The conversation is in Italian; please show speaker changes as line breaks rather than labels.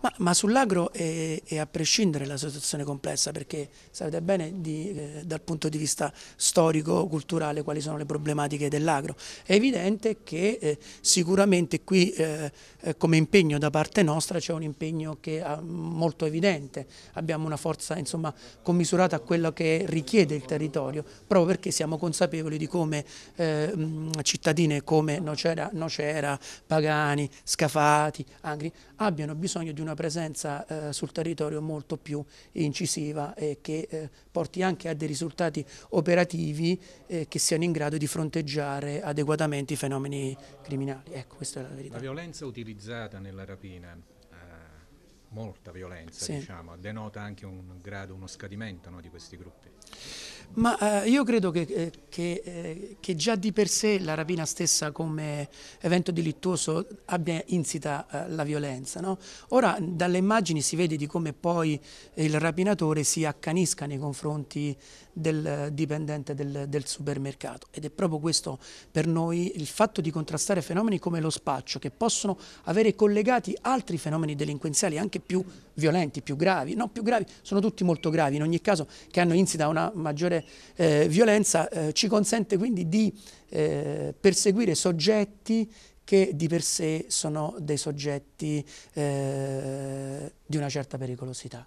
Ma, ma sull'agro è, è, a prescindere la situazione complessa perché sapete bene di, eh, dal punto di vista storico, culturale, quali sono le problematiche dell'agro. È evidente che eh, sicuramente qui eh, eh come impegno da parte nostra c'è un impegno che è ah, molto evidente, abbiamo una forza insomma, commisurata a quello che richiede il territorio, proprio perché siamo consapevoli di come eh, cittadine come Nocera, Nocera Pagani, Scafati, Angri abbiano bisogno di una una presenza eh, sul territorio molto più incisiva e che eh, porti anche a dei risultati operativi eh, che siano in grado di fronteggiare adeguatamente i fenomeni criminali. Ecco, questa è la verità. La
violenza utilizzata nella rapina eh, molta violenza, sì. diciamo, denota anche un grado, uno scadimento no, di questi gruppi.
Ma eh, io credo che, eh, che, eh, che, già di per sé la rapina stessa come evento delittuoso abbia insita eh, la violenza. No? Ora dalle immagini si vede di come poi il rapinatore si accanisca nei confronti del dipendente del, del, supermercato ed è proprio questo per noi il fatto di contrastare fenomeni come lo spaccio che possono avere collegati altri fenomeni delinquenziali anche più violenti, più gravi, no più gravi, sono tutti molto gravi in ogni caso che hanno insita una maggiore maggiore eh, violenza, eh, ci consente quindi di eh, perseguire soggetti che di per sé sono dei soggetti eh, di una certa pericolosità.